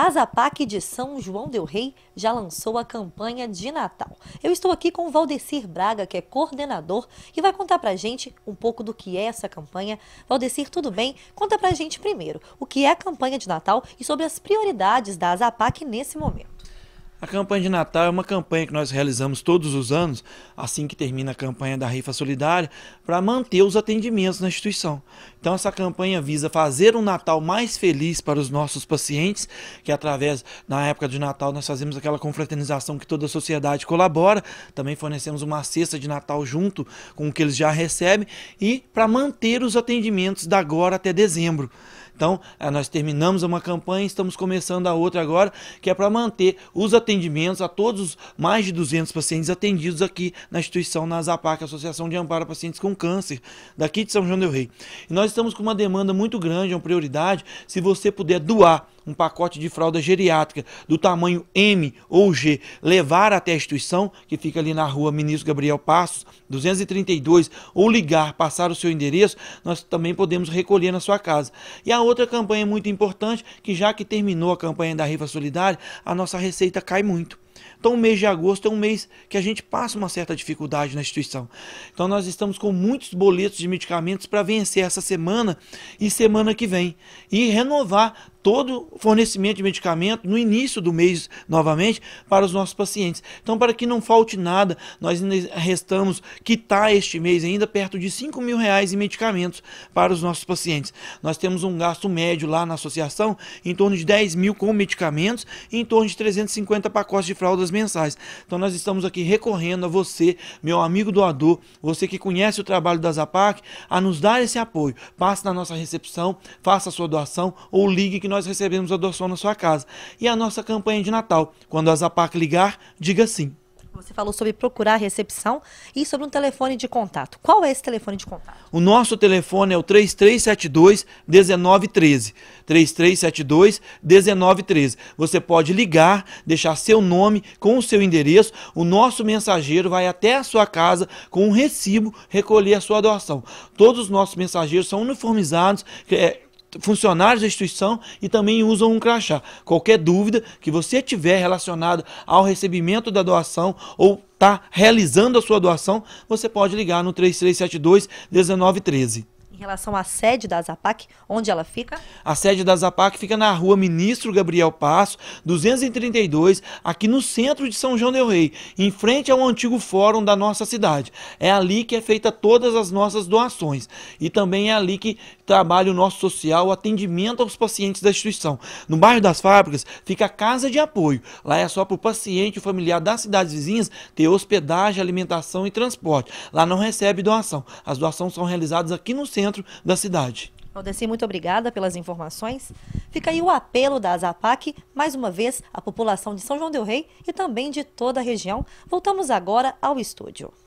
A Zapac de São João Del Rei já lançou a campanha de Natal. Eu estou aqui com o Valdecir Braga, que é coordenador, e vai contar pra gente um pouco do que é essa campanha. Valdecir, tudo bem? Conta pra gente primeiro o que é a campanha de Natal e sobre as prioridades da Zapac nesse momento. A campanha de Natal é uma campanha que nós realizamos todos os anos, assim que termina a campanha da rifa solidária, para manter os atendimentos na instituição. Então essa campanha visa fazer um Natal mais feliz para os nossos pacientes, que através na época de Natal nós fazemos aquela confraternização que toda a sociedade colabora, também fornecemos uma cesta de Natal junto com o que eles já recebem e para manter os atendimentos da agora até dezembro. Então, eh, nós terminamos uma campanha, e estamos começando a outra agora, que é para manter os atendimentos a todos os mais de 200 pacientes atendidos aqui na instituição, na a Associação de Amparo a Pacientes com Câncer, daqui de São João del Rei. E nós estamos com uma demanda muito grande, é uma prioridade, se você puder doar um pacote de fralda geriátrica do tamanho M ou G, levar até a instituição, que fica ali na rua Ministro Gabriel Passos, 232, ou ligar, passar o seu endereço, nós também podemos recolher na sua casa. E a outra campanha muito importante, que já que terminou a campanha da Riva Solidária, a nossa receita cai muito. Então, o mês de agosto é um mês que a gente passa uma certa dificuldade na instituição. Então, nós estamos com muitos boletos de medicamentos para vencer essa semana e semana que vem. E renovar todo fornecimento de medicamento no início do mês novamente para os nossos pacientes. Então, para que não falte nada, nós ainda restamos quitar este mês ainda perto de 5 mil reais em medicamentos para os nossos pacientes. Nós temos um gasto médio lá na associação em torno de 10 mil com medicamentos e em torno de 350 pacotes de fraldas mensais. Então, nós estamos aqui recorrendo a você, meu amigo doador, você que conhece o trabalho da Zapac, a nos dar esse apoio. Passe na nossa recepção, faça a sua doação ou ligue que que nós recebemos adoção na sua casa. E a nossa campanha de Natal. Quando a Zapac ligar, diga sim. Você falou sobre procurar recepção e sobre um telefone de contato. Qual é esse telefone de contato? O nosso telefone é o 3372 1913. 3372 1913. Você pode ligar, deixar seu nome com o seu endereço. O nosso mensageiro vai até a sua casa com um recibo recolher a sua doação. Todos os nossos mensageiros são uniformizados. É, funcionários da instituição e também usam um crachá. Qualquer dúvida que você tiver relacionada ao recebimento da doação ou está realizando a sua doação, você pode ligar no 3372 1913 em relação à sede da Zapac, onde ela fica? A sede da Zapac fica na rua Ministro Gabriel Passo, 232, aqui no centro de São João del Rei, em frente ao antigo fórum da nossa cidade. É ali que é feita todas as nossas doações e também é ali que trabalha o nosso social, o atendimento aos pacientes da instituição. No bairro das Fábricas fica a casa de apoio. Lá é só para o paciente e familiar das cidades vizinhas ter hospedagem, alimentação e transporte. Lá não recebe doação. As doações são realizadas aqui no centro centro da cidade. Aldeci, muito obrigada pelas informações. Fica aí o apelo da ASAPAC, mais uma vez, à população de São João del Rei e também de toda a região. Voltamos agora ao estúdio.